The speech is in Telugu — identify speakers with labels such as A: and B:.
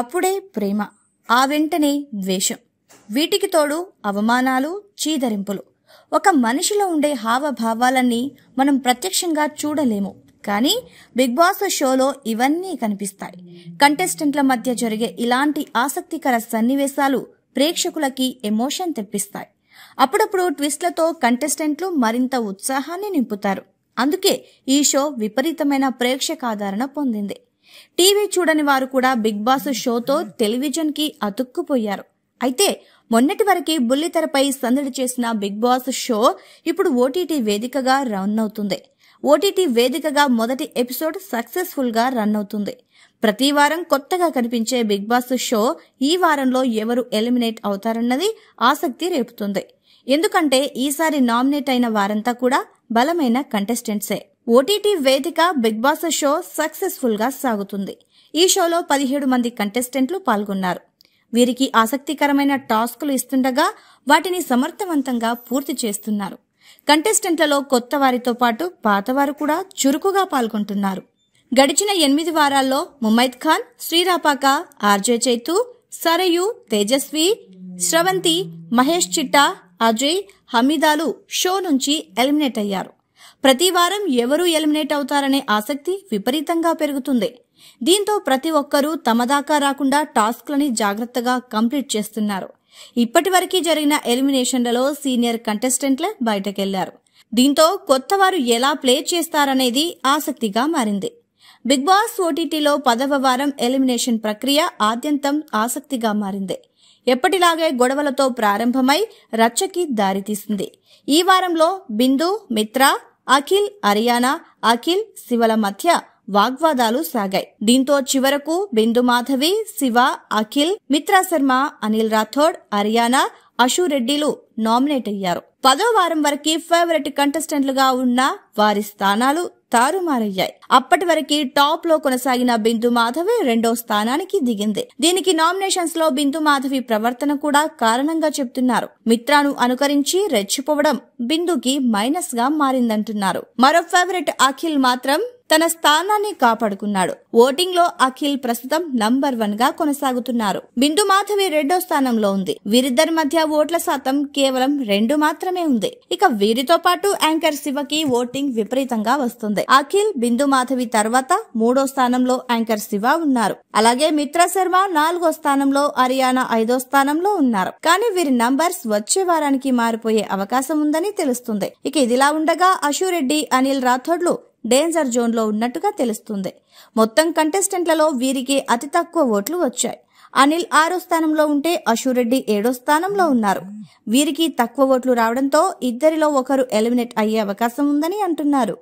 A: అప్పుడే ప్రేమ ఆ వెంటనే ద్వేషం వీటికి తోడు అవమానాలు చీదరింపులు ఒక మనిషిలో ఉండే హావభావాలన్నీ మనం ప్రత్యక్షంగా చూడలేము కానీ బిగ్ బాస్ షోలో ఇవన్నీ కనిపిస్తాయి కంటెస్టెంట్ల మధ్య జరిగే ఇలాంటి ఆసక్తికర సన్నివేశాలు ప్రేక్షకులకి ఎమోషన్ తెప్పిస్తాయి అప్పుడప్పుడు ట్విస్ట్లతో కంటెస్టెంట్లు మరింత ఉత్సాహాన్ని నింపుతారు అందుకే ఈ షో విపరీతమైన ప్రేక్షకాదరణ పొందింది టీవీ చూడని వారు కూడా బిగ్ బాస్ షోతో టెలివిజన్కి అతుక్కుపోయారు అయితే మొన్నటి వరకు బుల్లితెరపై సందడి చేసిన బిగ్ బాస్ షో ఇప్పుడు ఓటీటీ వేదికగా రన్ అవుతుంది ఓటీటీ వేదికగా మొదటి ఎపిసోడ్ సక్సెస్ఫుల్గా రన్ అవుతుంది ప్రతి వారం కొత్తగా కనిపించే బిగ్ బాస్ షో ఈ వారంలో ఎవరు ఎలిమినేట్ అవుతారన్నది ఆసక్తి రేపుతుంది ఎందుకంటే ఈసారి నామినేట్ అయిన వారంతా కూడా బలమైన కంటెస్టెంట్సే ఓటీటీ వేదిక బిగ్ బాస్ షో సక్సెస్ఫుల్గా సాగుతుంది ఈ షోలో పదిహేడు మంది కంటెస్టెంట్లు పాల్గొన్నారు వీరికి ఆసక్తికరమైన టాస్కులు ఇస్తుండగా వాటిని సమర్థవంతంగా పూర్తి చేస్తున్నారు కంటెస్టెంట్లలో కొత్త వారితో పాటు పాతవారు కూడా చురుకుగా పాల్గొంటున్నారు గడిచిన ఎనిమిది వారాల్లో ముమైద్ ఖాన్ శ్రీరాపాక ఆర్జే చైతు సరయు తేజస్వి శ్రవంతి మహేష్ చిట్టా అజయ్ హమీదాలు షో నుంచి ఎలిమినేట్ అయ్యారు ప్రతి వారం ఎవరు ఎలిమినేట్ అవుతారనే ఆసక్తి విపరీతంగా పెరుగుతుంది దీంతో ప్రతి ఒక్కరూ తమదాకా రాకుండా టాస్క్లని జాగ్రత్తగా కంప్లీట్ చేస్తున్నారు ఇప్పటివరకు జరిగిన ఎలిమినేషన్లలో సీనియర్ కంటెస్టెంట్లు బయటకెళ్లారు దీంతో కొత్త వారు ఎలా ప్లే చేస్తారనేది ఆసక్తిగా మారింది బిగ్ బాస్ ఓటీటీలో పదవ వారం ఎలిమినేషన్ ప్రక్రియ ఆద్యంతం ఆసక్తిగా మారింది ఎప్పటిలాగే గొడవలతో ప్రారంభమై రచ్చకి దారితీసింది ఈ వారంలో బిందు మిత్ర అఖిల్ హర్యానా అఖిల్ శివల మధ్య వాగ్వాదాలు సాగాయి దీంతో చివరకు బిందు మాధవి శివ అఖిల్ మిత్రా శర్మ అనిల్ రాథోడ్ హర్యానా అశు రెడ్డిలు నామినేట్ అయ్యారు పదో వారం వరకు ఫేవరెట్ కంటెస్టెంట్లుగా ఉన్న వారి స్థానాలు తారుమారయ్యాయి అప్పటి వరకు టాప్ లో కొనసాగిన బిందు మాధవి రెండో స్థానానికి దిగింది దీనికి నామినేషన్స్ లో బిందు మాధవి ప్రవర్తన కూడా కారణంగా చెప్తున్నారు మిత్రాను అనుకరించి రెచ్చిపోవడం బిందుకి మైనస్ గా మారిందంటున్నారు మరో ఫేవరెట్ అఖిల్ మాత్రం తన స్థానాన్ని కాపాడుకున్నాడు ఓటింగ్ లో అఖిల్ ప్రస్తుతం నంబర్ వన్ గా కొనసాగుతున్నారు బిందు మాధవి రెండో స్థానంలో ఉంది వీరిద్దరి మధ్య ఓట్ల శాతం కేవలం రెండు మాత్రమే ఉంది ఇక వీరితో పాటు యాంకర్ శివకి ఓటింగ్ విపరీతంగా వస్తుంది అఖిల్ బిందు మాధవి తర్వాత మూడో స్థానంలో యాంకర్ శివ ఉన్నారు అలాగే మిత్ర శర్మ నాలుగో స్థానంలో హర్యానా ఐదో స్థానంలో ఉన్నారు కానీ వీరి నంబర్స్ వచ్చే వారానికి మారిపోయే అవకాశం ఉందని తెలుస్తుంది ఇక ఇదిలా ఉండగా అశురెడ్డి అనిల్ రాథోడ్లు డేంజర్ జోన్లో ఉన్నట్టుగా తెలుస్తుంది మొత్తం కంటెస్టెంట్లలో వీరికి అతి తక్కువ ఓట్లు వచ్చాయి అనిల్ ఆరో స్థానంలో ఉంటే అశురెడ్డి ఏడో స్థానంలో ఉన్నారు వీరికి తక్కువ ఓట్లు రావడంతో ఇద్దరిలో ఒకరు ఎలిమినేట్ అయ్యే అవకాశం ఉందని అంటున్నారు